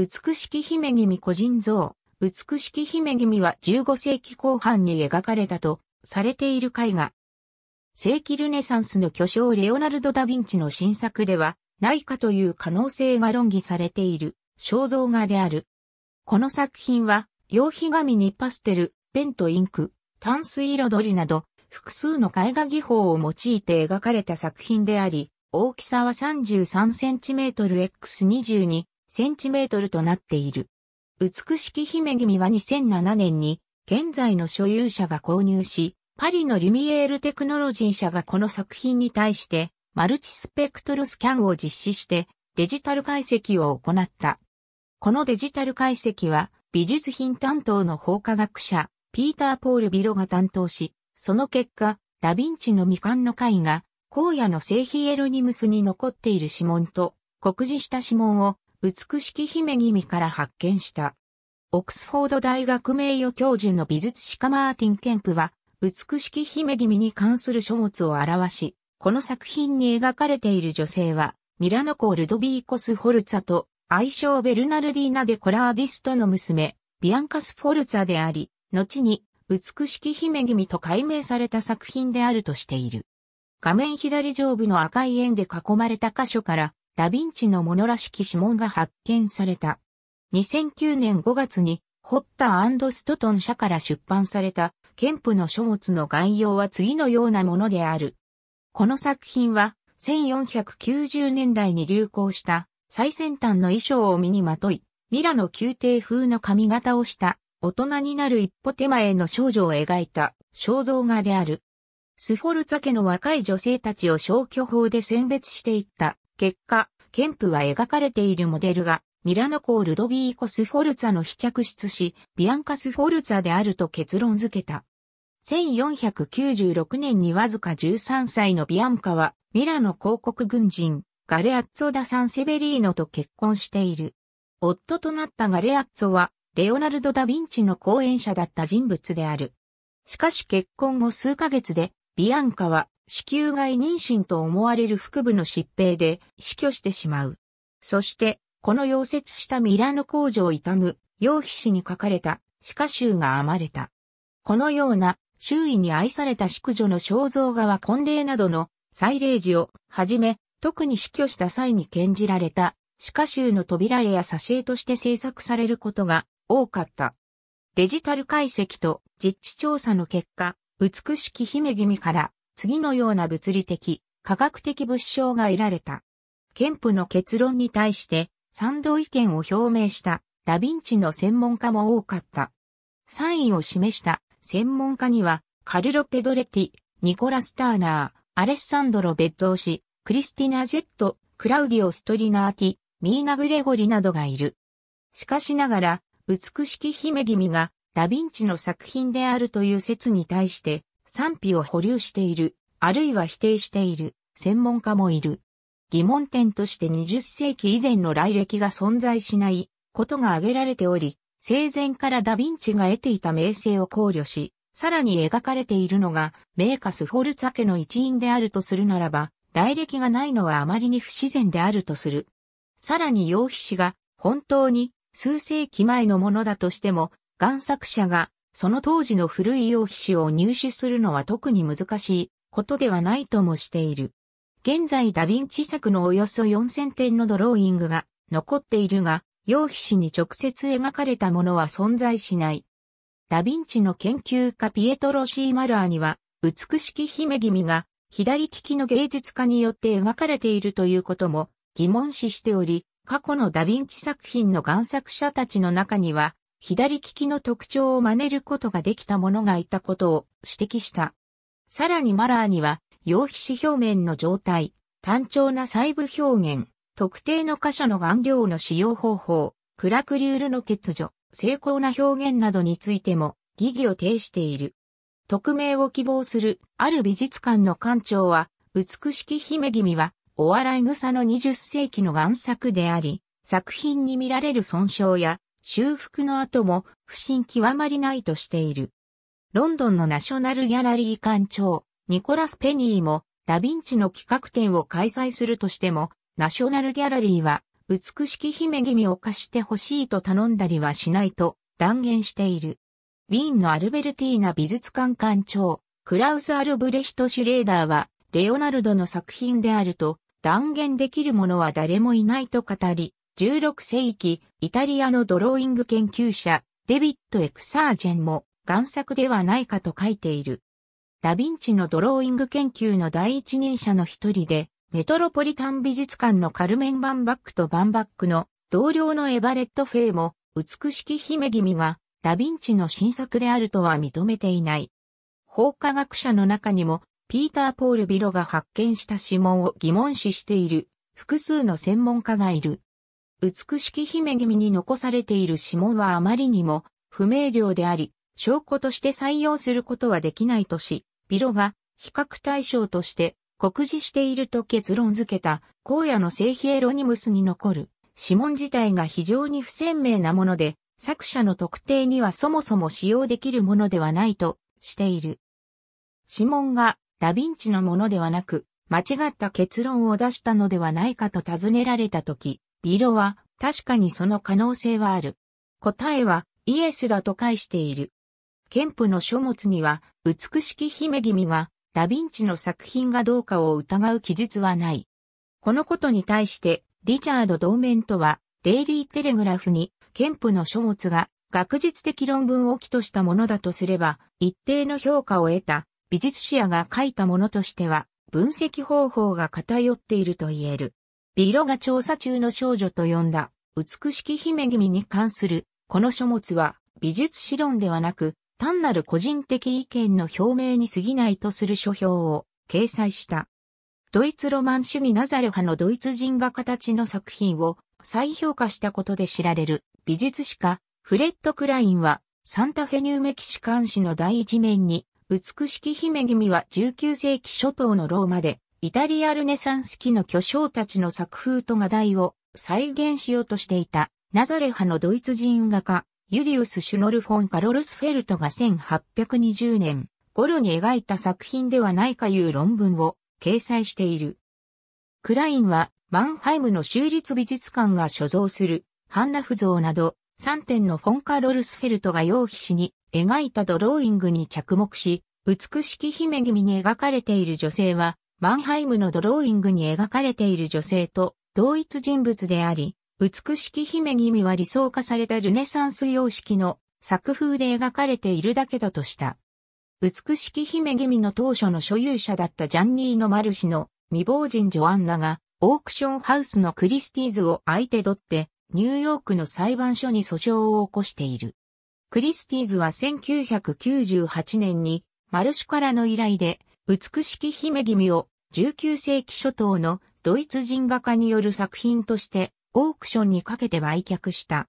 美しき姫君個人像、美しき姫君は15世紀後半に描かれたとされている絵画。世紀ルネサンスの巨匠レオナルド・ダ・ヴィンチの新作ではないかという可能性が論議されている肖像画である。この作品は、用皮紙にパステル、ペンとインク、淡水彩りなど、複数の絵画技法を用いて描かれた作品であり、大きさは 33cm x 22センチメートルとなっている。美しき姫君は2007年に現在の所有者が購入し、パリのリミエールテクノロジー社がこの作品に対してマルチスペクトルスキャンを実施してデジタル解析を行った。このデジタル解析は美術品担当の法科学者ピーター・ポール・ビロが担当し、その結果、ダヴィンチの未完の絵が荒野の聖ヒエロニムスに残っている指紋と酷似した指紋を美しき姫君から発見した。オックスフォード大学名誉教授の美術史家マーティン・ケンプは、美しき姫君に関する書物を表し、この作品に描かれている女性は、ミラノコ・ルドビーコス・フォルツァと、愛称ベルナルディーナ・デ・コラーディストの娘、ビアンカス・フォルツァであり、後に、美しき姫君と改名された作品であるとしている。画面左上部の赤い円で囲まれた箇所から、ダヴィンチのものらしき指紋が発見された。2009年5月に、ホッターストトン社から出版された、ケンプの書物の概要は次のようなものである。この作品は、1490年代に流行した最先端の衣装を身にまとい、ミラノ宮廷風の髪型をした大人になる一歩手前の少女を描いた肖像画である。スフォルツァ家の若い女性たちを消去法で選別していった結果、ケンプは描かれているモデルが、ミラノコールドビーコスフォルツァの非着室し、ビアンカスフォルツァであると結論付けた。1496年にわずか13歳のビアンカは、ミラノ広告軍人、ガレアッツォ・ダ・サンセベリーノと結婚している。夫となったガレアッツォは、レオナルド・ダ・ヴィンチの後援者だった人物である。しかし結婚後数ヶ月で、ビアンカは子宮外妊娠と思われる腹部の疾病で死去してしまう。そして、この溶接したミラノ工場を痛む、楊皮氏に書かれた、歯科集が編まれた。このような、周囲に愛された宿女の肖像画は婚礼などの祭礼時をはじめ、特に死去した際に献じられた、歯科集の扉絵や挿絵として制作されることが多かった。デジタル解析と実地調査の結果、美しき姫君から次のような物理的、科学的物証が得られた。ケンプの結論に対して賛同意見を表明したダヴィンチの専門家も多かった。サインを示した専門家にはカルロ・ペドレティ、ニコラ・スターナー、アレッサンドロ・ベッゾー氏、クリスティナ・ジェット、クラウディオ・ストリナーティ、ミーナ・グレゴリなどがいる。しかしながら、美しき姫君がダヴィンチの作品であるという説に対して賛否を保留している、あるいは否定している、専門家もいる。疑問点として20世紀以前の来歴が存在しないことが挙げられており、生前からダヴィンチが得ていた名声を考慮し、さらに描かれているのがメーカス・フォルツァ家の一員であるとするならば、来歴がないのはあまりに不自然であるとする。さらに楊皮氏が本当に数世紀前のものだとしても、贋作者がその当時の古い用皮紙を入手するのは特に難しいことではないともしている。現在ダヴィンチ作のおよそ4000点のドローイングが残っているが、用皮紙に直接描かれたものは存在しない。ダヴィンチの研究家ピエトロ・シー・マラーには、美しき姫君が左利きの芸術家によって描かれているということも疑問視しており、過去のダヴィンチ作品の贋作者たちの中には、左利きの特徴を真似ることができた者がいたことを指摘した。さらにマラーには、陽皮脂表面の状態、単調な細部表現、特定の箇所の顔料の使用方法、クラクリュールの欠如、精巧な表現などについても疑義を呈している。匿名を希望するある美術館の館長は、美しき姫君は、お笑い草の20世紀の贋作であり、作品に見られる損傷や修復の後も不審極まりないとしている。ロンドンのナショナルギャラリー館長、ニコラス・ペニーも、ダヴィンチの企画展を開催するとしても、ナショナルギャラリーは、美しき姫君を貸してほしいと頼んだりはしないと断言している。ウィーンのアルベルティーナ美術館館長、クラウス・アルブレヒト・シュレーダーは、レオナルドの作品であると断言できる者は誰もいないと語り、16世紀、イタリアのドローイング研究者、デビット・エクサージェンも、贋作ではないかと書いている。ダヴィンチのドローイング研究の第一人者の一人で、メトロポリタン美術館のカルメン・バンバックとバンバックの同僚のエバレット・フェイも、美しき姫君がダヴィンチの新作であるとは認めていない。法科学者の中にも、ピーター・ポール・ビロが発見した指紋を疑問視している複数の専門家がいる。美しき姫君に残されている指紋はあまりにも不明瞭であり、証拠として採用することはできないとし、ビロが比較対象として告示していると結論付けた、荒野の聖ヒエロニムスに残る指紋自体が非常に不鮮明なもので、作者の特定にはそもそも使用できるものではないとしている。指紋がダヴィンチのものではなく、間違った結論を出したのではないかと尋ねられたとき、ビロは、確かにその可能性はある。答えは、イエスだと返している。ケンプの書物には、美しき姫君が、ダヴィンチの作品がどうかを疑う記述はない。このことに対して、リチャード・同盟とは、デイリー・テレグラフに、ケンプの書物が、学術的論文を起としたものだとすれば、一定の評価を得た、美術史家が書いたものとしては、分析方法が偏っていると言える。ビロが調査中の少女と呼んだ、美しき姫君に関する、この書物は、美術史論ではなく、単なる個人的意見の表明に過ぎないとする書評を掲載した。ドイツロマン主義ナザレ派のドイツ人が形の作品を再評価したことで知られる美術史家フレッド・クラインはサンタフェニューメキシカン誌の第一面に美しき姫君は19世紀初頭のローマでイタリアルネサンス期の巨匠たちの作風と画題を再現しようとしていた、ナザレ派のドイツ人画家、ユリウス・シュノルフォン・カロルスフェルトが1820年頃に描いた作品ではないかいう論文を掲載している。クラインはマンハイムの州立美術館が所蔵するハンナフ像など3点のフォン・カロルスフェルトが用皮紙に描いたドローイングに着目し、美しき姫君に描かれている女性はマンハイムのドローイングに描かれている女性と同一人物であり、美しき姫君は理想化されたルネサンス様式の作風で描かれているだけだとした。美しき姫君の当初の所有者だったジャンニーノ・マルシの未亡人ジョアンナがオークションハウスのクリスティーズを相手取ってニューヨークの裁判所に訴訟を起こしている。クリスティーズは1998年にマルシュからの依頼で美しき姫君を19世紀初頭のドイツ人画家による作品としてオークションにかけて売却した。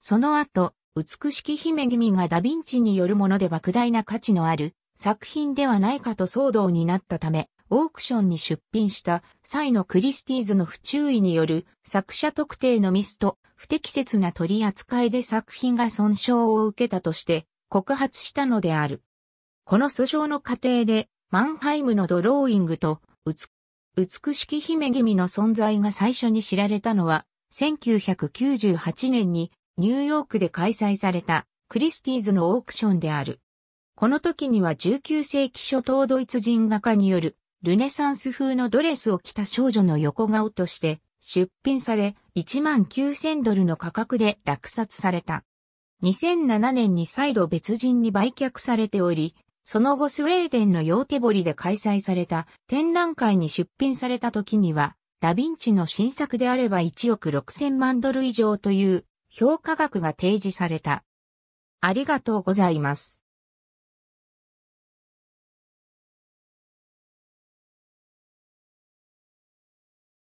その後、美しき姫君がダヴィンチによるもので莫大な価値のある作品ではないかと騒動になったため、オークションに出品した際のクリスティーズの不注意による作者特定のミスと不適切な取り扱いで作品が損傷を受けたとして告発したのである。この訴訟の過程でマンハイムのドローイングと、美しき姫君の存在が最初に知られたのは、1998年にニューヨークで開催されたクリスティーズのオークションである。この時には19世紀初頭ドイツ人画家によるルネサンス風のドレスを着た少女の横顔として出品され1万9000ドルの価格で落札された。2007年に再度別人に売却されており、その後スウェーデンのヨーテボリで開催された展覧会に出品された時には、ダヴィンチの新作であれば1億6000万ドル以上という評価額が提示された。ありがとうございます。